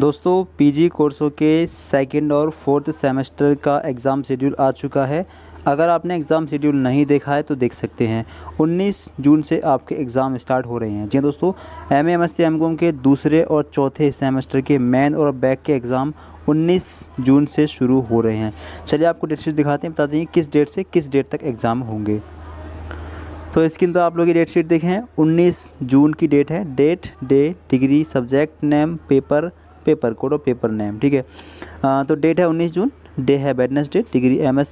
दोस्तों पीजी कोर्सों के सेकंड और फोर्थ सेमेस्टर का एग्ज़ाम शेड्यूल आ चुका है अगर आपने एग्ज़ाम शेड्यूल नहीं देखा है तो देख सकते हैं 19 जून से आपके एग्ज़ाम स्टार्ट हो रहे हैं जी हाँ दोस्तों M M S C M com के दूसरे और चौथे सेमेस्टर के मेन और बैक के एग्ज़ाम 19 जून से शुरू हो रहे हैं चलिए आपको डेट शीट दिखाते हैं बता दें किस डेट से किस डेट तक एग्ज़ाम होंगे तो स्क्रीन पर तो आप लोग ये डेट शीट देखें 19 जून की डेट है date day degree subject name paper paper code और पेपर नेम ठीक है आ, तो डेट है उन्नीस जून डे है day degree M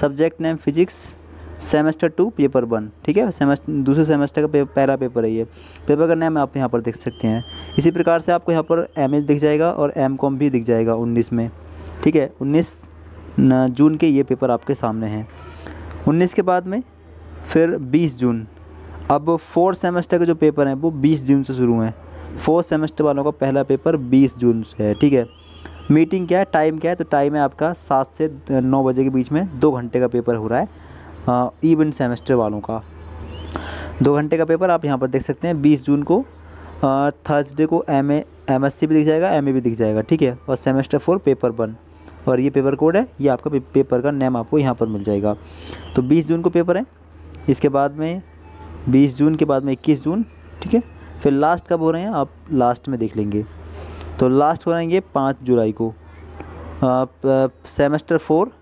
subject name physics semester two paper one ठीक है सेमेस्टर दूसरे सेमेस्टर का पहला पेपर है ये पेपर का नेम आप यहाँ पर देख सकते हैं इसी प्रकार से आपको यहाँ पर एम दिख जाएगा और एम कॉम भी दिख जाएगा उन्नीस में ठीक है उन्नीस जून के ये पेपर आपके सामने हैं उन्नीस के बाद में फिर बीस जून अब फोर्थ सेमेस्टर के जो पेपर हैं वो बीस जून से शुरू हैं फोर्थ सेमेस्टर वालों का पहला पेपर बीस जून से है ठीक है मीटिंग क्या है टाइम क्या है तो टाइम है आपका सात से नौ बजे के बीच में दो घंटे का पेपर हो रहा है इवन सेमेस्टर वालों का दो घंटे का पेपर आप यहाँ पर देख सकते हैं बीस जून को थर्सडे को एम एम एस सी भी दिख जाएगा एम ए भी दिख जाएगा ठीक है और सेमेस्टर फोर पेपर वन और ये पेपर कोड है ये आपका पेपर का नेम आपको यहाँ पर मिल जाएगा तो 20 जून को पेपर है इसके बाद में 20 जून के बाद में 21 जून ठीक है फिर लास्ट कब हो रहे हैं आप लास्ट में देख लेंगे तो लास्ट हो रहेंगे पाँच जुलाई को आप सेमेस्टर फोर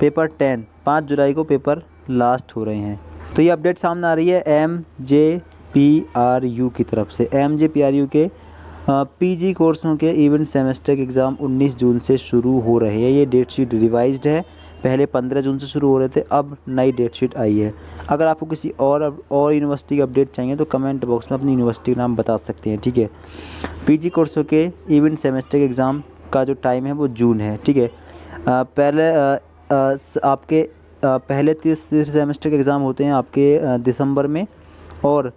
पेपर टेन पाँच जुलाई को पेपर लास्ट हो रहे हैं तो ये अपडेट सामने आ रही है M J P R U की तरफ से M J P R U के पी जी कोर्सों के इवेंट सेमेस्टर के एग्ज़ाम 19 जून से शुरू हो रहे हैं ये डेट शीट रिवाइज्ड है पहले पंद्रह जून से शुरू हो रहे थे अब नई डेट शीट आई है अगर आपको किसी और और यूनिवर्सिटी की अपडेट चाहिए तो कमेंट बॉक्स में अपनी यूनिवर्सिटी का नाम बता सकते हैं ठीक है पीजी कोर्सों के इवेंट सेमेस्टर के एग्ज़ाम का जो टाइम है वो जून है ठीक है पहले आ, आ, आपके आ, पहले तीसरे सेमेस्टर के एग्ज़ाम होते हैं आपके दिसंबर में और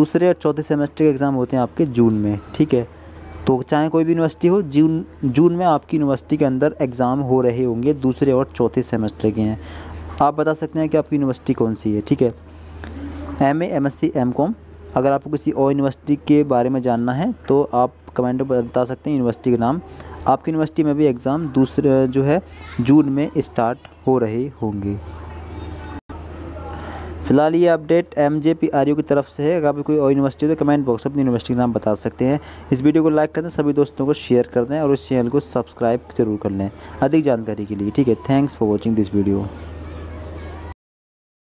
दूसरे और चौथे सेमेस्टर के एग्ज़ाम होते हैं आपके जून में ठीक है तो चाहे कोई भी यूनिवर्सिटी हो जून जून में आपकी यूनिवर्सिटी के अंदर एग्ज़ाम हो रहे होंगे दूसरे और चौथे सेमेस्टर के हैं आप बता सकते हैं कि आपकी यूनिवर्सिटी कौन सी है ठीक है M A M S C M com अगर आपको किसी और यूनिवर्सिटी के बारे में जानना है तो आप कमेंट में बता सकते हैं यूनिवर्सिटी का नाम आपकी यूनिवर्सिटी में भी एग्ज़ाम दूसरे जो है जून में स्टार्ट हो रहे होंगे फिलहाल ये update M J P R U की तरफ से है अगर आप कोई और यूनिवर्सिटी तो कमेंट बॉक्स में अपनी यूनिवर्सिटी का नाम बता सकते हैं इस वीडियो को लाइक कर दें सभी दोस्तों को शेयर कर दें और इस चैनल को सब्सक्राइब जरूर कर लें अधिक जानकारी के लिए ठीक है thanks for watching this video